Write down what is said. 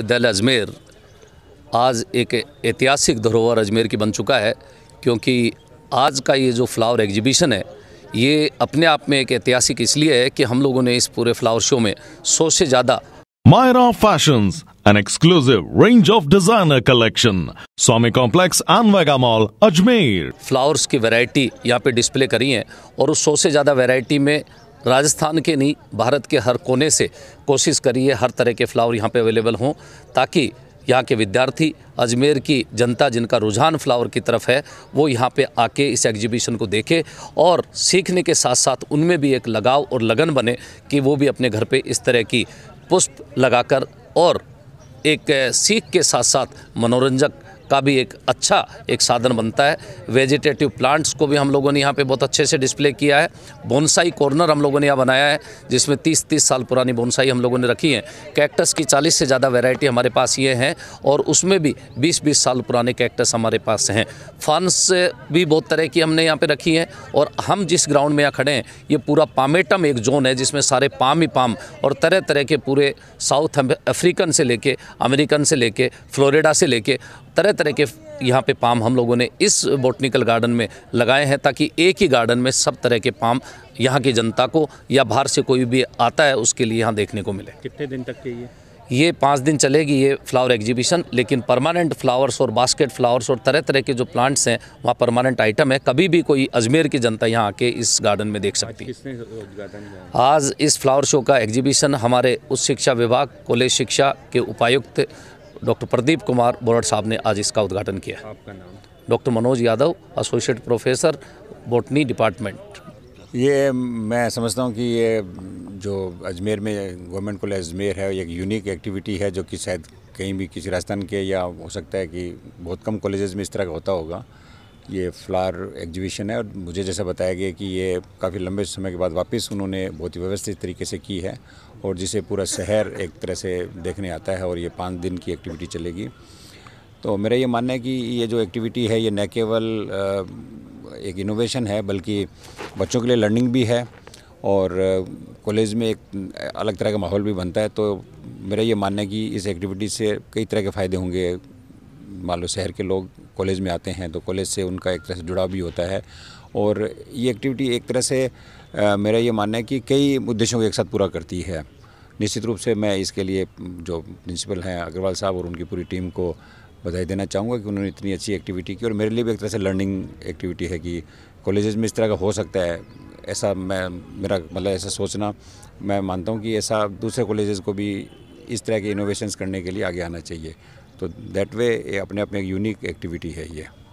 विद्यालय अजमेर आज एक ऐतिहासिक धरोहर अजमेर की बन चुका है क्योंकि आज का ये जो फ्लावर एग्जीबिशन है ये अपने आप में एक ऐतिहासिक इसलिए है कि हम लोगों ने इस पूरे फ्लावर शो में सौ से ज़्यादा Myra fashion an exclusive range of designer collection Swami complex mall Ajmer flowers की वैरायटी यहाँ पे डिस्प्ले करी है और उस सौ से ज़्यादा वैरायटी में राजस्थान के नहीं भारत के हर कोने से कोशिश करिए हर तरह के फ्लावर यहाँ पे अवेलेबल हों ताकि यहाँ के विद्यार्थी अजमेर की जनता जिनका रुझान फ्लावर की तरफ है वो यहाँ पे आके इस एग्जीबिशन को देखे और सीखने के साथ साथ उनमें भी एक लगाव और लगन बने कि वो भी अपने घर पे इस तरह की पुष्प लगाकर और एक सीख के साथ साथ मनोरंजक का भी एक अच्छा एक साधन बनता है वेजिटेटिव प्लांट्स को भी हम लोगों ने यहाँ पे बहुत अच्छे से डिस्प्ले किया है बोनसाई कॉर्नर हम लोगों ने यहाँ बनाया है जिसमें 30-30 साल पुरानी बोनसाई हम लोगों ने रखी है कैक्टस की 40 से ज़्यादा वेराइटी हमारे पास ये हैं और उसमें भी 20-20 साल पुराने कैक्टस हमारे पास हैं फंस भी बहुत तरह की हमने यहाँ पर रखी हैं और हम जिस ग्राउंड में यहाँ खड़े हैं ये पूरा पामेटम एक जोन है जिसमें सारे पाम ही पाम और तरह तरह के पूरे साउथ अफ्रीकन से लेके अमेरिकन से लेके फ्लोरिडा से लेके तरह तरह के यहाँ पे पाम हम लोगों ने इस बोटनिकल गार्डन में लगाए हैं ताकि एक ही गार्डन में सब तरह के पाम यहाँ की जनता को या बाहर से कोई भी आता है उसके लिए यहाँ देखने को मिले कितने दिन तक के ये ये पाँच दिन चलेगी ये फ्लावर एग्जीबिशन लेकिन परमानेंट फ्लावर्स और बास्केट फ्लावर्स और तरह तरह के जो प्लांट्स हैं वहाँ परमानेंट आइटम है कभी भी कोई अजमेर की जनता यहाँ आके इस गार्डन में देख सकती है आज इस फ्लावर शो का एग्जीबिशन हमारे उच्च शिक्षा विभाग कॉलेज शिक्षा के उपायुक्त डॉक्टर प्रदीप कुमार बोरड साहब ने आज इसका उद्घाटन किया आपका नाम doctor Manoj Yadav associate professor botany department ये मैं समझता हूँ कि ये जो अजमेर में गवर्नमेंट कॉलेज अजमेर है एक यूनिक एक्टिविटी है जो कि शायद कहीं भी किसी राजस्थान के या हो सकता है कि बहुत कम कॉलेजेस में इस तरह का होता होगा ये फ्लावर एग्जीबिशन है और मुझे जैसा बताया गया कि ये काफ़ी लंबे समय के बाद वापस उन्होंने बहुत ही व्यवस्थित तरीके से की है और जिसे पूरा शहर एक तरह से देखने आता है और ये पाँच दिन की एक्टिविटी चलेगी तो मेरा ये मानना है कि ये जो एक्टिविटी है ये न केवल एक इनोवेशन है बल्कि बच्चों के लिए लर्निंग भी है और कॉलेज में एक अलग तरह का माहौल भी बनता है तो मेरा ये मानना है कि इस एक्टिविटी से कई तरह के फ़ायदे होंगे मान लो शहर के लोग कॉलेज में आते हैं तो कॉलेज से उनका एक तरह से जुड़ाव भी होता है और ये एक्टिविटी एक तरह से आ, मेरा ये मानना है कि कई उद्देश्यों को एक साथ पूरा करती है निश्चित रूप से मैं इसके लिए जो प्रिंसिपल हैं अग्रवाल साहब और उनकी पूरी टीम को बधाई देना चाहूँगा कि उन्होंने इतनी अच्छी एक्टिविटी की और मेरे लिए भी एक तरह से लर्निंग एक्टिविटी है कि कॉलेजेस में इस तरह का हो सकता है ऐसा मैं मेरा मतलब ऐसा सोचना मैं मानता हूँ कि ऐसा दूसरे कॉलेजेस को भी इस तरह के इनोवेशंस करने के लिए आगे आना चाहिए तो दैट वे अपने आप में एक यूनिक एक्टिविटी है ये